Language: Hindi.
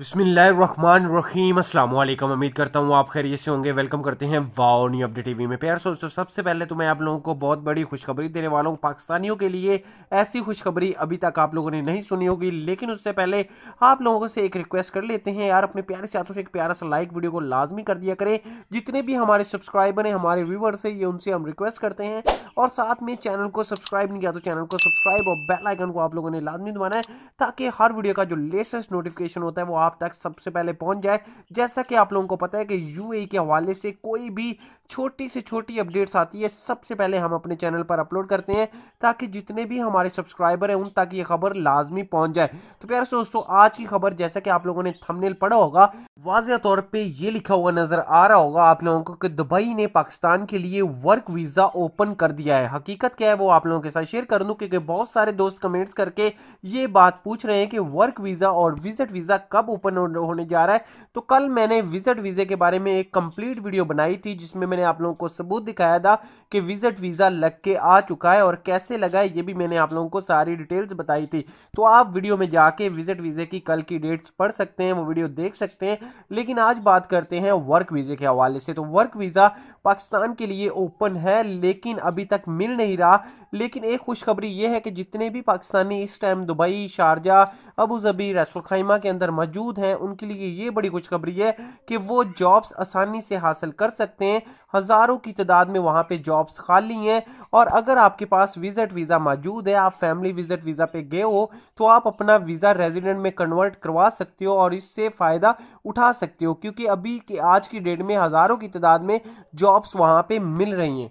बिस्मिल्लाम अस्सलाम वालेकुम उम्मीद करता हूँ आप खैरियत से होंगे वेलकम करते हैं वाओ न्यू अपडेट टीवी में प्यार सोचो सबसे पहले तो मैं आप लोगों को बहुत बड़ी खुशखबरी देने वाला हूँ पाकिस्तानियों के लिए ऐसी खुशखबरी अभी तक आप लोगों ने नहीं सुनी होगी लेकिन उससे पहले आप लोगों से एक रिक्वेस्ट कर लेते हैं यार अपने प्यारे साथों से एक प्यारा सा लाइक वीडियो को लाजमी कर दिया करें जितने भी हमारे सब्सक्राइबर हैं हमारे व्यूवर्स हैं ये उनसे हम रिक्वेस्ट करते हैं और साथ में चैनल को सब्सक्राइब नहीं किया तो चैनल को सब्सक्राइब और बेल आइकन को आप लोगों ने लाजमी दबाना है ताकि हर वीडियो का जो लेटेस्ट नोटिफिकेशन होता है वो आप आप तक सबसे पहले पहुंच जाए जैसा कि आप लोगों को पता है कि यूएई के हवाले से कोई भी छोटी से छोटी अपडेट्स आती है सबसे पहले हम अपने चैनल पर अपलोड करते हैं ताकि जितने भी हमारे सब्सक्राइबर हैं उन तक ये खबर लाजमी पहुंच जाए तो प्यार दोस्तों आज की खबर जैसा कि आप लोगों ने थमनेल पढ़ा होगा वाजह तौर पर ये लिखा हुआ नजर आ रहा होगा आप लोगों को कि दुबई ने पाकिस्तान के लिए वर्क वीज़ा ओपन कर दिया है हकीकत क्या है वो आप लोगों के साथ शेयर कर दूँ क्योंकि बहुत सारे दोस्त कमेंट्स करके ये बात पूछ रहे हैं कि वर्क वीज़ा और विजिट वीज़ा कब ओपन होने जा रहा है तो कल मैंने विजिट वीज़े के बारे में एक कंप्लीट वीडियो बनाई थी जिसमें मैंने आप लोगों को सबूत दिखाया था कि विजिट वीज़ा लग के आ चुका है और कैसे लगा है ये भी मैंने आप लोगों को सारी डिटेल्स बताई थी तो आप वीडियो में जाके विजिट वीज़े की कल की डेट्स पढ़ सकते हैं वो वीडियो देख सकते हैं लेकिन आज बात करते हैं वर्क वीज़े के हवाले से तो वर्क वीज़ा पाकिस्तान के लिए ओपन है लेकिन अभी तक मिल नहीं रहा लेकिन एक खुशखबरी यह है कि जितने भी पाकिस्तानी इस टाइम दुबई शारजा अबू जबी रसुलखैमा के अंदर मौजूद मौजूद हैं उनके लिए ये बड़ी खुशखबरी है कि वो जॉब्स आसानी से हासिल कर सकते हैं हज़ारों की तादाद में वहाँ पे जॉब्स खाली हैं और अगर आपके पास विज़िट वीज़ा मौजूद है आप फैमिली विज़िट वीज़ा पे गए हो तो आप अपना वीज़ा रेजिडेंट में कन्वर्ट करवा सकते हो और इससे फ़ायदा उठा सकते हो क्योंकि अभी के आज की डेट में हज़ारों की तादाद में जॉब्स वहाँ पर मिल रही हैं